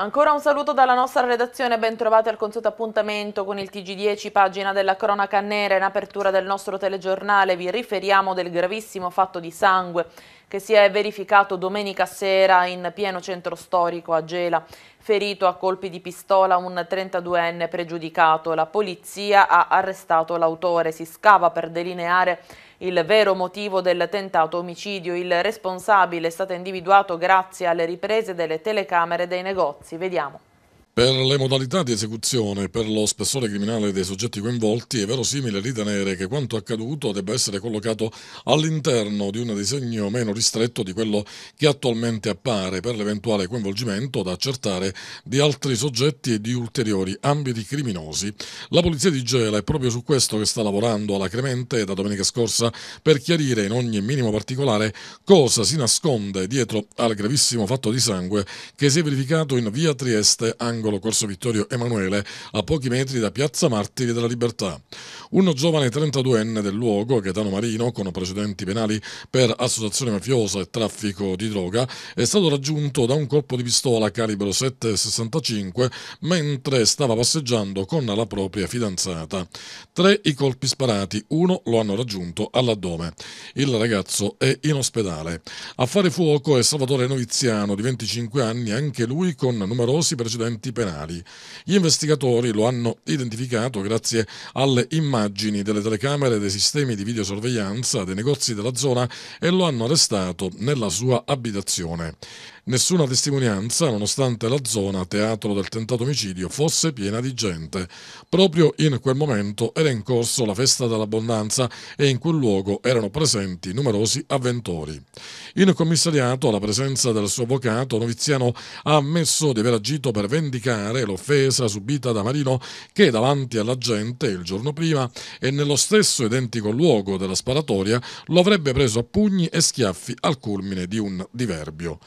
Ancora un saluto dalla nostra redazione, ben al consueto appuntamento con il TG10, pagina della cronaca nera. In apertura del nostro telegiornale vi riferiamo del gravissimo fatto di sangue che si è verificato domenica sera in pieno centro storico a Gela. Ferito a colpi di pistola un 32enne pregiudicato. La polizia ha arrestato l'autore. Si scava per delineare il vero motivo del tentato omicidio. Il responsabile è stato individuato grazie alle riprese delle telecamere dei negozi. Vediamo. Per le modalità di esecuzione e per lo spessore criminale dei soggetti coinvolti è verosimile ritenere che quanto accaduto debba essere collocato all'interno di un disegno meno ristretto di quello che attualmente appare per l'eventuale coinvolgimento da accertare di altri soggetti e di ulteriori ambiti criminosi. La polizia di Gela è proprio su questo che sta lavorando alacremente da domenica scorsa per chiarire in ogni minimo particolare cosa si nasconde dietro al gravissimo fatto di sangue che si è verificato in via Trieste, angolo vicolo Corso Vittorio Emanuele, a pochi metri da Piazza Martiri della Libertà. Un giovane 32enne del luogo, Gaetano Marino, con precedenti penali per associazione mafiosa e traffico di droga, è stato raggiunto da un colpo di pistola calibro 7,65 mentre stava passeggiando con la propria fidanzata. Tre i colpi sparati, uno lo hanno raggiunto all'addome. Il ragazzo è in ospedale. A fare fuoco è Salvatore Noviziano, di 25 anni, anche lui con numerosi precedenti penali penali. Gli investigatori lo hanno identificato grazie alle immagini delle telecamere dei sistemi di videosorveglianza dei negozi della zona e lo hanno arrestato nella sua abitazione. Nessuna testimonianza, nonostante la zona teatro del tentato omicidio fosse piena di gente. Proprio in quel momento era in corso la festa dell'abbondanza e in quel luogo erano presenti numerosi avventori. In commissariato, alla presenza del suo avvocato, Noviziano ha ammesso di aver agito per vendicare l'offesa subita da Marino che davanti alla gente il giorno prima e nello stesso identico luogo della sparatoria lo avrebbe preso a pugni e schiaffi al culmine di un diverbio.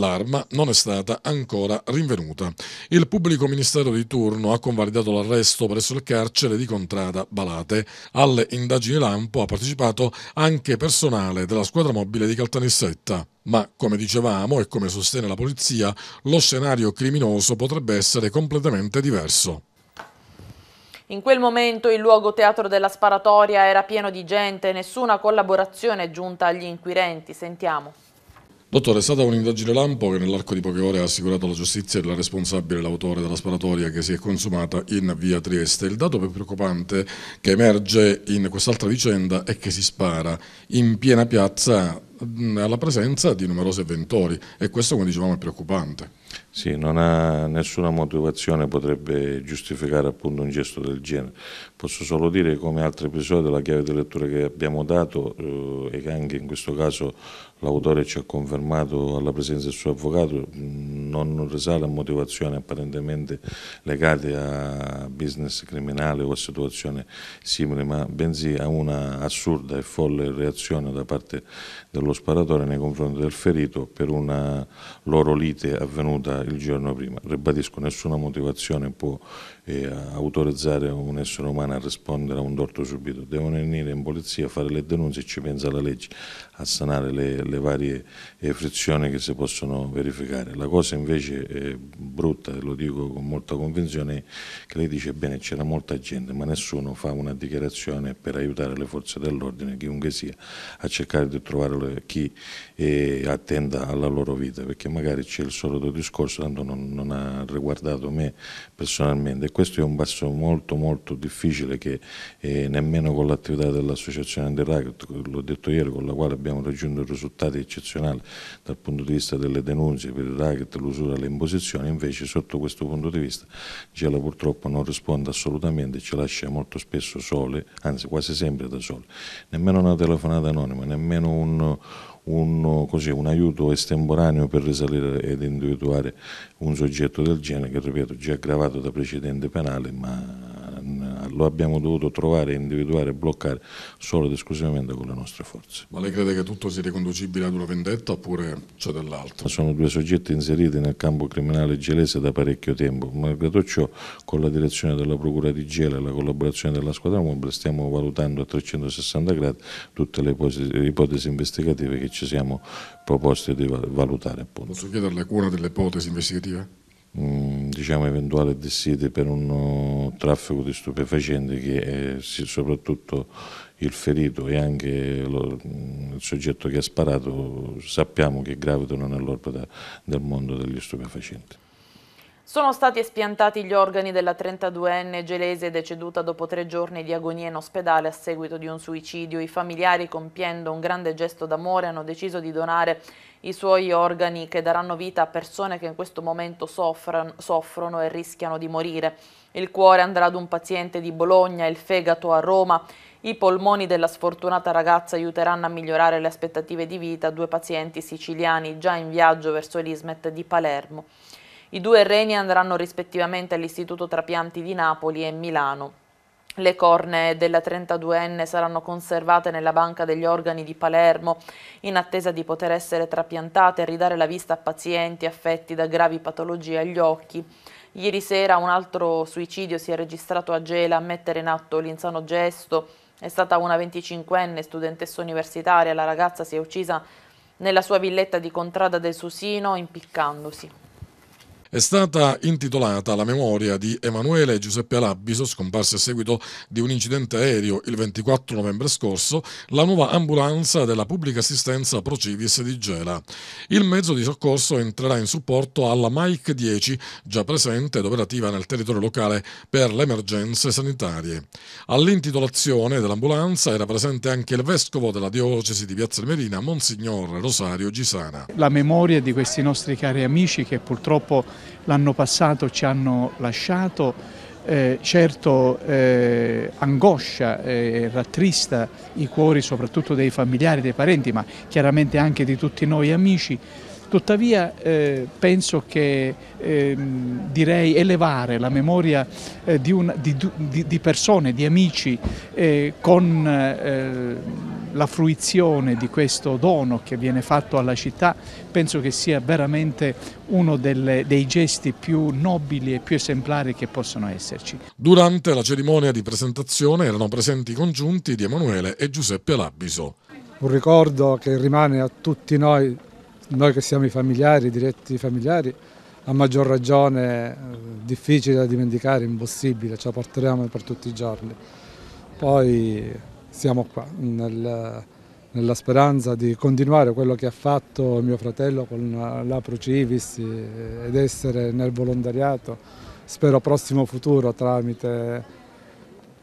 La l'arma non è stata ancora rinvenuta. Il pubblico ministero di turno ha convalidato l'arresto presso il carcere di Contrada Balate. Alle indagini lampo ha partecipato anche personale della squadra mobile di Caltanissetta. Ma, come dicevamo e come sostiene la polizia, lo scenario criminoso potrebbe essere completamente diverso. In quel momento il luogo teatro della sparatoria era pieno di gente, nessuna collaborazione è giunta agli inquirenti. Sentiamo. Dottore, è stata un'indagine lampo che nell'arco di poche ore ha assicurato alla giustizia il responsabile, l'autore della sparatoria che si è consumata in via Trieste. Il dato più preoccupante che emerge in quest'altra vicenda è che si spara in piena piazza mm, alla presenza di numerosi avventori e questo, come dicevamo, è preoccupante. Sì, non ha nessuna motivazione, potrebbe giustificare appunto un gesto del genere. Posso solo dire come altri episodi la chiave di lettura che abbiamo dato eh, e che anche in questo caso l'autore ci ha confermato alla presenza del suo avvocato, non risale a motivazioni apparentemente legate a business criminale o a situazioni simili, ma bensì a una assurda e folle reazione da parte dello sparatore nei confronti del ferito per una loro lite avvenuta il giorno prima. Ribadisco, nessuna motivazione può eh, autorizzare un essere umano a rispondere a un torto subito. Devono venire in polizia, a fare le denunce e ci pensa la legge a sanare le le varie eh, frizioni che si possono verificare. La cosa invece eh, brutta, lo dico con molta convinzione, è che lei dice bene c'era molta gente ma nessuno fa una dichiarazione per aiutare le forze dell'ordine, chiunque sia, a cercare di trovare chi eh, attenda alla loro vita, perché magari c'è il solito discorso, tanto non, non ha riguardato me personalmente e questo è un passo molto molto difficile che eh, nemmeno con l'attività dell'associazione del RAC, l'ho detto ieri, con la quale abbiamo raggiunto il risultato risultati eccezionali dal punto di vista delle denunce per il racket, l'usura, le imposizioni, invece sotto questo punto di vista Gela purtroppo non risponde assolutamente, ci lascia molto spesso sole, anzi quasi sempre da sole, nemmeno una telefonata anonima, nemmeno un, un, così, un, aiuto estemporaneo per risalire ed individuare un soggetto del genere che, ripeto, già aggravato da precedente penale, ma lo abbiamo dovuto trovare, individuare e bloccare solo ed esclusivamente con le nostre forze. Ma lei crede che tutto sia riconducibile ad una vendetta oppure c'è dell'altro? Sono due soggetti inseriti nel campo criminale gelese da parecchio tempo, malgrado ciò con la direzione della Procura di Gela e la collaborazione della squadra mobile stiamo valutando a 360 gradi tutte le ipotesi investigative che ci siamo proposti di valutare. Appunto. Posso chiederle cura delle ipotesi investigative? Mm, diciamo, eventuale desiderio per un uh, traffico di stupefacenti che è, soprattutto il ferito e anche mm, il soggetto che ha sparato sappiamo che gravitano nell'orbita del mondo degli stupefacenti. Sono stati espiantati gli organi della 32enne gelese deceduta dopo tre giorni di agonia in ospedale a seguito di un suicidio. I familiari, compiendo un grande gesto d'amore, hanno deciso di donare i suoi organi che daranno vita a persone che in questo momento soffrono, soffrono e rischiano di morire. Il cuore andrà ad un paziente di Bologna, il fegato a Roma. I polmoni della sfortunata ragazza aiuteranno a migliorare le aspettative di vita a due pazienti siciliani già in viaggio verso l'Ismet di Palermo. I due reni andranno rispettivamente all'Istituto Trapianti di Napoli e Milano. Le cornee della 32enne saranno conservate nella banca degli organi di Palermo in attesa di poter essere trapiantate e ridare la vista a pazienti affetti da gravi patologie agli occhi. Ieri sera un altro suicidio si è registrato a Gela a mettere in atto l'insano gesto. È stata una 25enne studentessa universitaria, la ragazza si è uccisa nella sua villetta di Contrada del Susino impiccandosi. È stata intitolata alla memoria di Emanuele Giuseppe Labbiso, scomparso a seguito di un incidente aereo il 24 novembre scorso, la nuova ambulanza della pubblica assistenza Procivis di Gela. Il mezzo di soccorso entrerà in supporto alla Mike 10, già presente ed operativa nel territorio locale per le emergenze sanitarie. All'intitolazione dell'ambulanza era presente anche il vescovo della diocesi di Piazza Merina, Monsignor Rosario Gisana. La memoria di questi nostri cari amici che purtroppo l'anno passato ci hanno lasciato, eh, certo eh, angoscia eh, e eh, rattrista i cuori soprattutto dei familiari, dei parenti, ma chiaramente anche di tutti noi amici. Tuttavia eh, penso che ehm, direi elevare la memoria eh, di, una, di, di, di, persone, di amici con la fruizione di questo dono che viene fatto alla città penso che sia veramente uno delle, dei gesti più nobili e più esemplari che possono esserci. Durante la cerimonia di presentazione erano presenti i congiunti di Emanuele e Giuseppe Labiso. Un ricordo che rimane a tutti noi, noi che siamo i familiari, i diretti familiari, a maggior ragione eh, difficile da dimenticare, impossibile, ce la porteremo per tutti i giorni. Poi siamo qua nel, nella speranza di continuare quello che ha fatto mio fratello con l'Apro Civis ed essere nel volontariato, spero prossimo futuro tramite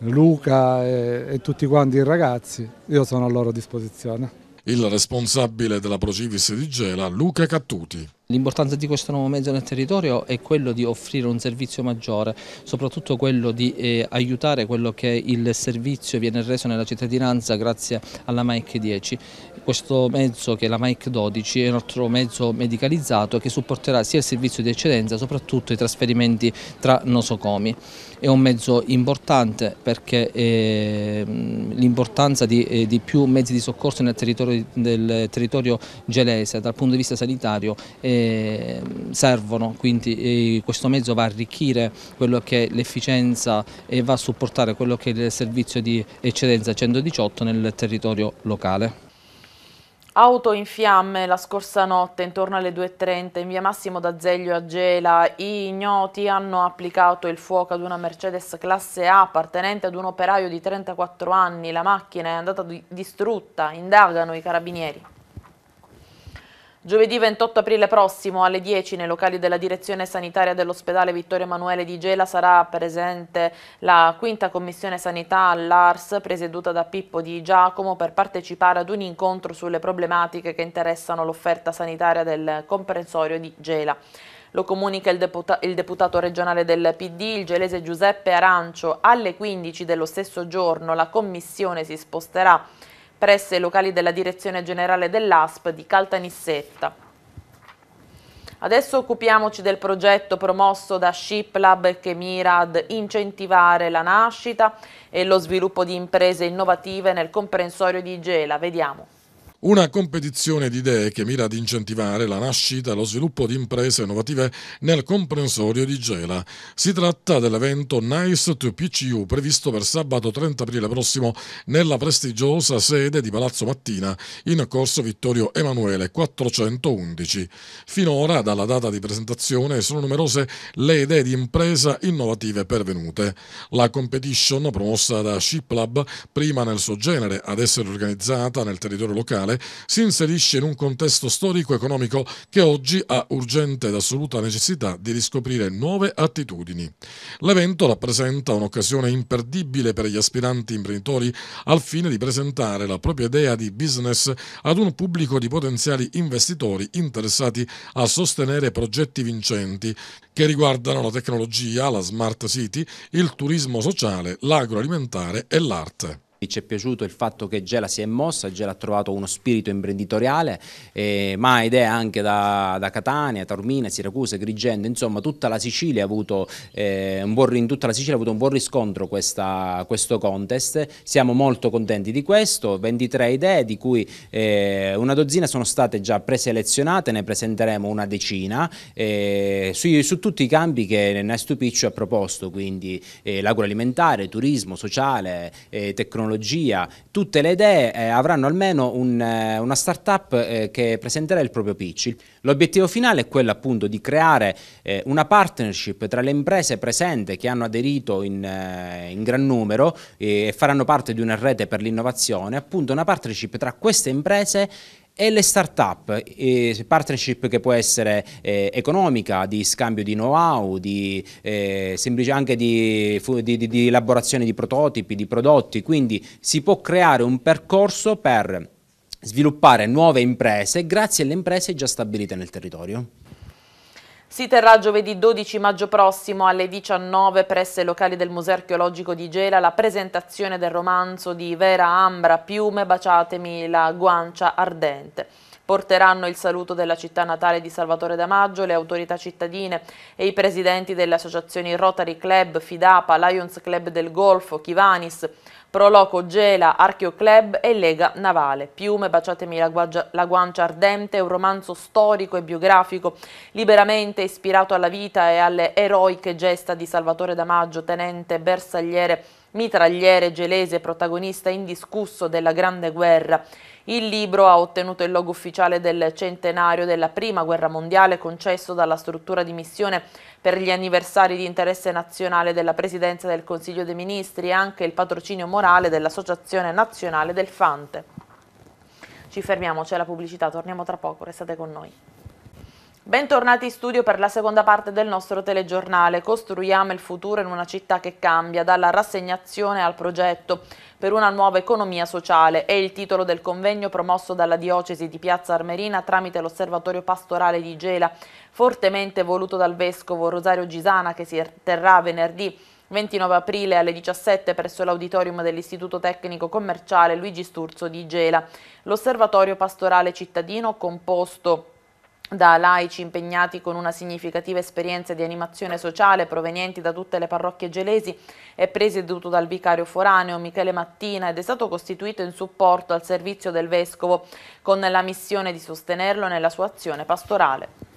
Luca e, e tutti quanti i ragazzi, io sono a loro disposizione. Il responsabile della Procivis di Gela, Luca Cattuti. L'importanza di questo nuovo mezzo nel territorio è quello di offrire un servizio maggiore, soprattutto quello di eh, aiutare quello che il servizio viene reso nella cittadinanza grazie alla MAIC 10. Questo mezzo che è la MAIC 12 è un altro mezzo medicalizzato che supporterà sia il servizio di eccedenza, soprattutto i trasferimenti tra nosocomi è un mezzo importante perché ehm, l'importanza di, eh, di, più mezzi di soccorso nel territorio, del territorio gelese dal punto di vista sanitario ehm, servono, quindi eh, questo mezzo va a arricchire quello che è l'efficienza e va a supportare quello che è il servizio di eccedenza 118 nel territorio locale. Auto in fiamme la scorsa notte intorno alle 2.30 in via Massimo d'Azeglio a Gela. I ignoti hanno applicato il fuoco ad una Mercedes classe A appartenente ad un operaio di 34 anni. La macchina è andata distrutta, indagano i carabinieri. Giovedì 28 aprile prossimo alle 10 nei locali della direzione sanitaria dell'ospedale Vittorio Emanuele di Gela sarà presente la quinta commissione sanità all'ARS presieduta da Pippo Di Giacomo per partecipare ad un incontro sulle problematiche che interessano l'offerta sanitaria del comprensorio di Gela. Lo comunica il, deputa il, deputato regionale del PD, il gelese Giuseppe Arancio. Alle 15 dello stesso giorno la commissione si sposterà presso i locali della Direzione Generale dell'ASP di Caltanissetta. Adesso occupiamoci del progetto promosso da ShipLab che mira ad incentivare la nascita e lo sviluppo di imprese innovative nel comprensorio di Gela. Vediamo. Una competizione di idee che mira ad incentivare la nascita e lo sviluppo di imprese innovative nel comprensorio di Gela. Si tratta dell'evento Nice to PCU previsto per sabato 30 aprile prossimo nella prestigiosa sede di Palazzo Mattina in corso Vittorio Emanuele 411. Finora, dalla data di presentazione, sono numerose le idee di impresa innovative pervenute. La competition, promossa da ShipLab, prima nel suo genere ad essere organizzata nel territorio locale, nazionale si inserisce in un contesto storico-economico che oggi ha urgente ed assoluta necessità di riscoprire nuove attitudini. L'evento rappresenta un'occasione imperdibile per gli aspiranti imprenditori al fine di presentare la propria idea di business ad un pubblico di potenziali investitori interessati a sostenere progetti vincenti che riguardano la tecnologia, la smart city, il turismo sociale, l'agroalimentare e l'arte ci è piaciuto il fatto che Gela si è mossa, Gela ha trovato uno spirito imprenditoriale, eh, ma idee anche da, da, Catania, Taormina, Siracusa, Grigendo, insomma tutta la Sicilia ha avuto, eh, un, buon, Sicilia ha avuto un buon, riscontro questa, questo contest, siamo molto contenti di questo, 23 idee di cui eh, una dozzina sono state già preselezionate, ne presenteremo una decina, eh, su, su, tutti i campi che Nesto Piccio ha proposto, quindi eh, l'agroalimentare, turismo, sociale, eh, tecnologia, tecnologia, tutte le idee eh, avranno almeno un, eh, una startup eh, che presenterà il proprio pitch. L'obiettivo finale è quello appunto di creare eh, una partnership tra le imprese presenti che hanno aderito in, eh, in gran numero eh, e faranno parte di una rete per l'innovazione, appunto una partnership tra queste imprese e le start-up, eh, partnership che può essere eh, economica, di scambio di know-how, eh, anche di, di, di, elaborazione di prototipi, di prodotti, quindi si può creare un percorso per sviluppare nuove imprese grazie alle imprese già stabilite nel territorio. Si terrà giovedì 12 maggio prossimo alle 19 presso i locali del Museo Archeologico di Gela la presentazione del romanzo di Vera Ambra Piume Baciatemi la guancia ardente. Porteranno il saluto della città natale di Salvatore Damaggio, le autorità cittadine e i presidenti delle associazioni Rotary Club, Fidapa, Lions Club del Golfo, Chivanis, Proloco Gela, Archeo Club e Lega Navale. Piume, Baciatemi la, guagia, la guancia ardente un romanzo storico e biografico, liberamente ispirato alla vita e alle eroiche gesta di Salvatore Damaggio, tenente bersagliere mitragliere gelese protagonista indiscusso della Grande Guerra. Il libro ha ottenuto il logo ufficiale del centenario della Prima Guerra Mondiale concesso dalla struttura di missione per gli anniversari di interesse nazionale della Presidenza del Consiglio dei Ministri e anche il patrocinio morale dell'Associazione Nazionale del Fante. Ci fermiamo, c'è la pubblicità, torniamo tra poco, restate con noi. Bentornati in studio per la seconda parte del nostro telegiornale Costruiamo il futuro in una città che cambia, dalla rassegnazione al progetto per una nuova economia sociale è il titolo del convegno promosso dalla diocesi di Piazza Armerina tramite l'osservatorio pastorale di Gela, fortemente voluto dal vescovo Rosario Gisana che si terrà venerdì 29 aprile alle 17 presso l'auditorium dell'Istituto Tecnico Commerciale Luigi Sturzo di Gela. L'osservatorio pastorale cittadino composto da laici impegnati con una significativa esperienza di animazione sociale provenienti da tutte le parrocchie gelesi è presieduto dal vicario foraneo Michele Mattina ed è stato costituito in supporto al servizio del Vescovo con la missione di sostenerlo nella sua azione pastorale.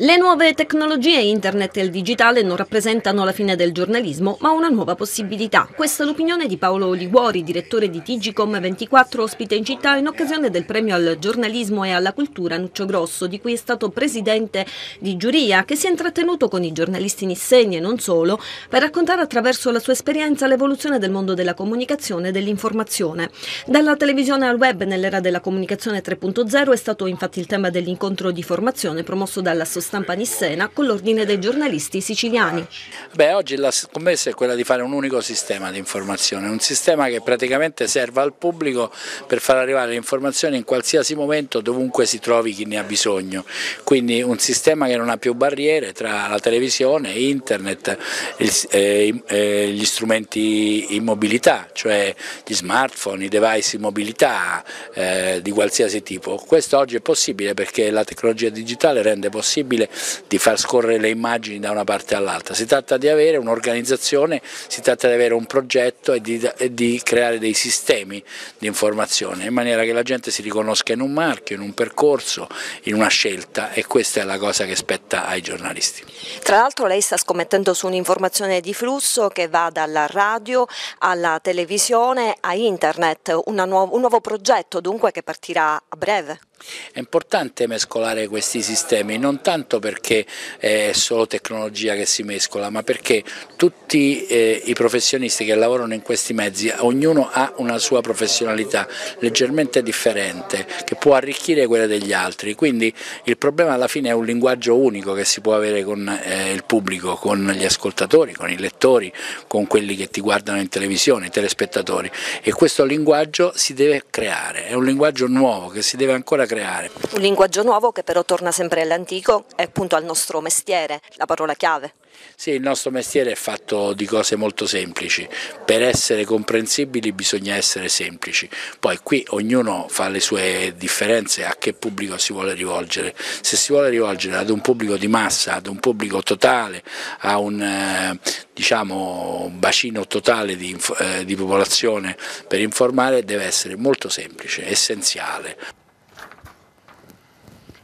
Le nuove tecnologie internet e il digitale non rappresentano la fine del giornalismo, ma una nuova possibilità. Questa è l'opinione di Paolo Liguori, direttore di Tigicom 24, ospite in città in occasione del premio al giornalismo e alla cultura Nuccio Grosso, di cui è stato presidente di giuria, che si è intrattenuto con i giornalisti nissegni e non solo, per raccontare attraverso la sua esperienza l'evoluzione del mondo della comunicazione e dell'informazione. Dalla televisione al web nell'era della comunicazione 3.0 è stato infatti il tema dell'incontro di formazione promosso dall'associazione conferenza stampa Nissena con l'ordine dei giornalisti siciliani. Beh, oggi la scommessa è quella di fare un unico sistema di informazione, un sistema che praticamente serva al pubblico per far arrivare le informazioni in qualsiasi momento dovunque si trovi chi ne ha bisogno, quindi un sistema che non ha più barriere tra la televisione, internet, gli strumenti in mobilità, cioè gli smartphone, i device in mobilità eh, di qualsiasi tipo. Questo oggi è possibile perché la tecnologia digitale rende possibile possibile di far scorrere le immagini da una parte all'altra, si tratta di avere un'organizzazione, si tratta di avere un progetto e di, e di creare dei sistemi di informazione in maniera che la gente si riconosca in un marchio, in un percorso, in una scelta e questa è la cosa che spetta ai giornalisti. Tra l'altro lei sta scommettendo su un'informazione di flusso che va dalla radio alla televisione a internet, un nuovo progetto dunque che partirà a breve. È importante mescolare questi sistemi, non tanto perché è solo tecnologia che si mescola, ma perché tutti eh, i professionisti che lavorano in questi mezzi, ognuno ha una sua professionalità leggermente differente, che può arricchire quella degli altri, quindi il problema alla fine è un linguaggio unico che si può avere con eh, il pubblico, con gli ascoltatori, con i lettori, con quelli che ti guardano in televisione, i telespettatori e questo linguaggio si deve creare, è un linguaggio nuovo che si deve ancora creare. Un linguaggio nuovo che però torna sempre all'antico è appunto al nostro mestiere, la parola chiave. Sì, il nostro mestiere è fatto di cose molto semplici, per essere comprensibili bisogna essere semplici, poi qui ognuno fa le sue differenze a che pubblico si vuole rivolgere, se si vuole rivolgere ad un pubblico di massa, ad un pubblico totale, a un eh, diciamo, bacino totale di, eh, di popolazione per informare deve essere molto semplice, essenziale.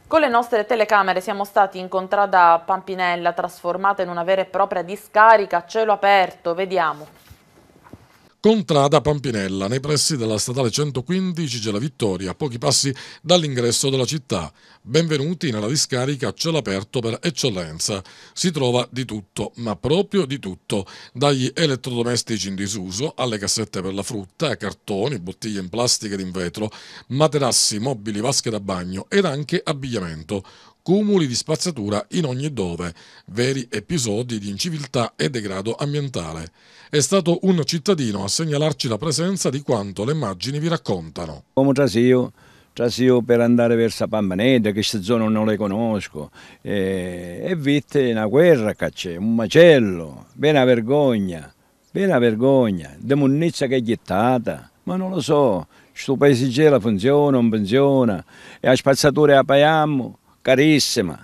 Con le nostre telecamere siamo stati in contrada Pampinella trasformata in una vera e propria discarica a cielo aperto, vediamo contrada Pampinella, nei pressi della statale 115 Gela Vittoria, a pochi passi dall'ingresso della città. Benvenuti nella discarica a cielo aperto per eccellenza. Si trova di tutto, ma proprio di tutto, dagli elettrodomestici in disuso alle cassette per la frutta, cartoni, bottiglie in plastica ed in vetro, materassi, mobili, vasche da bagno ed anche abbigliamento cumuli di spazzatura in ogni dove, veri episodi di inciviltà e degrado ambientale. È stato un cittadino a segnalarci la presenza di quanto le immagini vi raccontano. Come trasio, trasio per andare verso Pambaneda, queste zone non le conosco, e, e viste una guerra che c'è, un macello, bene vergogna, bene una vergogna, demonnizia che è gettata, ma non lo so, questo paese funziona, non funziona, e a spazzatura la paghiamo, carissima.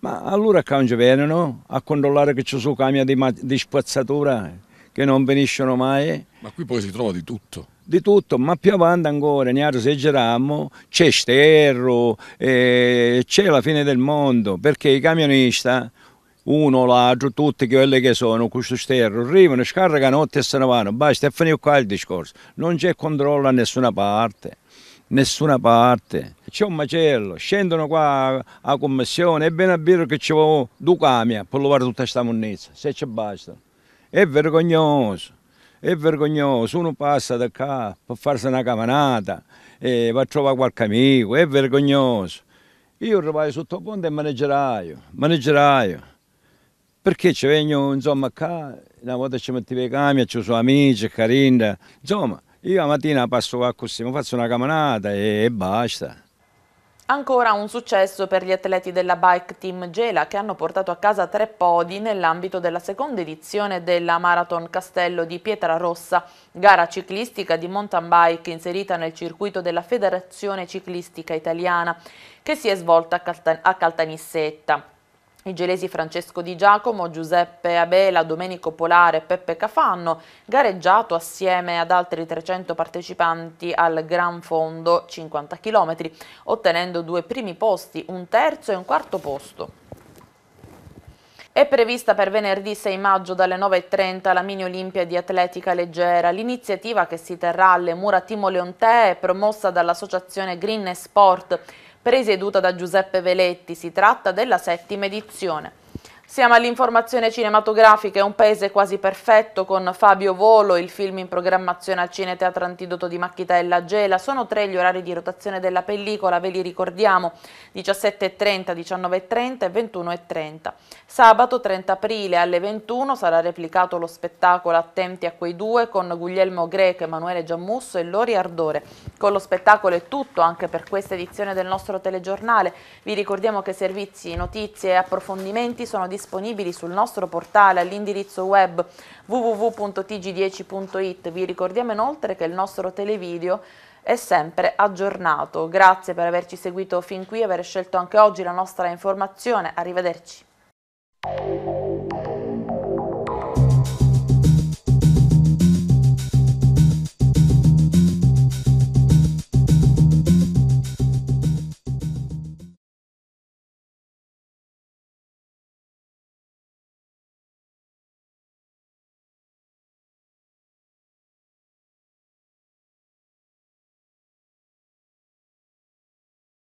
Ma allora quando vengono a controllare che ci sono camion di, di spazzatura che non finiscono mai. Ma qui poi si trova di tutto di tutto, ma più avanti ancora, ne esagerammo, c'è sterro, eh, c'è la fine del mondo, perché i camionisti, uno, o l'altro, tutti quelli che sono, questo sterro, arrivano, scaricano e se ne vanno, basta, è finito qua il discorso, non c'è controllo a nessuna parte, nessuna parte c'è un macello, scendono qua a commissione, è bene a dire che ci vuole due camion per lavare tutta questa monnezza, se ci basta. È vergognoso, è vergognoso, uno passa da qua per farsi una camanata, e va a trovare qualche amico, è vergognoso. Io arrivo sotto il ponte e manegeraio, manegeraio, perché ci vengo insomma qua, una volta ci mettevo i camion, ci sono amici, carini, insomma, io la mattina passo qua così, mi faccio una camanata e basta. Ancora un successo per gli atleti della Bike Team Gela che hanno portato a casa tre podi nell'ambito della seconda edizione della Marathon Castello di Pietrarossa, gara ciclistica di mountain bike inserita nel circuito della Federazione Ciclistica Italiana che si è svolta a, Caltanissetta i gelesi Francesco Di Giacomo, Giuseppe Abela, Domenico Polare e Peppe Cafanno, gareggiato assieme ad altri 300 partecipanti al Gran Fondo 50 km, ottenendo due primi posti, un terzo e un quarto posto. È prevista per venerdì 6 maggio dalle 9.30 la mini Olimpia di atletica leggera. L'iniziativa che si terrà alle mura Timo Leontè è promossa dall'associazione Green Sport presieduta da Giuseppe Veletti. Si tratta della settima edizione. Siamo all'informazione cinematografica, è un paese quasi perfetto con Fabio Volo, il film in programmazione al Cineteatro Antidoto di Macchitella Gela. Sono tre gli orari di rotazione della pellicola, ve li ricordiamo, 17.30, 19.30 e 21.30. Sabato 30 aprile alle 21 sarà replicato lo spettacolo Attenti a quei due con Guglielmo Greco, Emanuele Giammusso e Lori Ardore. Con lo spettacolo è tutto anche per questa edizione del nostro telegiornale. Vi ricordiamo che servizi, notizie e approfondimenti sono disponibili disponibili sul nostro portale all'indirizzo web www.tg10.it. Vi ricordiamo inoltre che il nostro televideo è sempre aggiornato. Grazie per averci seguito fin qui e aver scelto anche oggi la nostra informazione. Arrivederci.